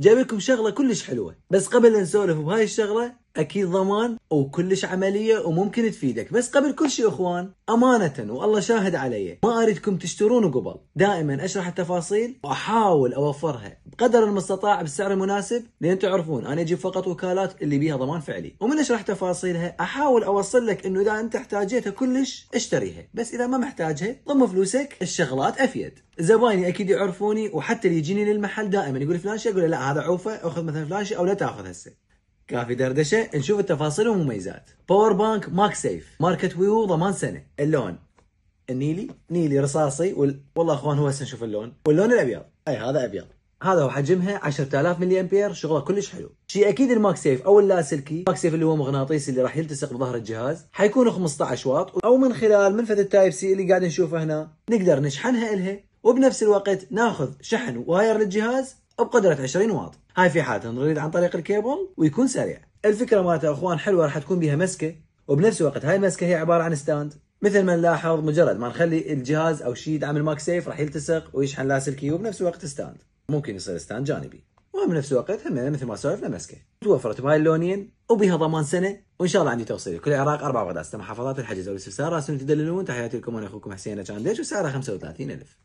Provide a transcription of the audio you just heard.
جايب لكم شغله كلش حلوه بس قبل لا نسولف بهاي الشغله اكيد ضمان وكلش عمليه وممكن تفيدك بس قبل كل شيء اخوان امانه والله شاهد علي ما اريدكم تشترون قبل دائما اشرح التفاصيل واحاول اوفرها بقدر المستطاع بسعر مناسب لان تعرفون انا اجيب فقط وكالات اللي بيها ضمان فعلي ومن اشرح تفاصيلها احاول اوصل لك انه اذا انت احتاجيتها كلش اشتريها بس اذا ما محتاجها ضم فلوسك الشغلات افيد زبايني اكيد يعرفوني وحتى اللي يجيني للمحل دائما يقول فلان شيء اقول لا هذا عوفه اخذ مثلا فلان شيء او لا تاخذ هسه كافي دردشه نشوف التفاصيل والمميزات باور بانك ماك سيف ماركه ويو ضمان سنه اللون النيلي نيلي رصاصي وال... والله اخوان هو هسه نشوف اللون واللون الابيض اي هذا ابيض هذا هو حجمها 10000 ملي امبير شغله كلش حلو شيء اكيد الماك سيف او اللاسلكي ماك سيف اللي هو مغناطيسي اللي راح يلتصق بظهر الجهاز حيكون 15 واط او من خلال منفذ التايب سي اللي قاعد نشوفه هنا نقدر نشحنها الها وبنفس الوقت ناخذ شحن واير للجهاز بقدرة 20 واط هاي في حالة نريد عن طريق الكيبل ويكون سريع الفكرة مالتها يا اخوان حلوة راح تكون بها مسكة وبنفس الوقت هاي المسكة هي عبارة عن ستاند مثل ما نلاحظ مجرد ما نخلي الجهاز او شيء يدعم الماك سيف راح يلتصق ويشحن لاسلكي وبنفس الوقت ستاند ممكن يصير ستاند جانبي وبنفس الوقت هم مثل ما سولفنا مسكه توفرت بهاي اللونين وبها ضمان سنه وان شاء الله عندي توصيل كل العراق اربع بغداد محافظات الحجز أو الاستفسار راسلوني تدللون تحياتي لكم انا اخوكم حسين جانديش وسعرها 35000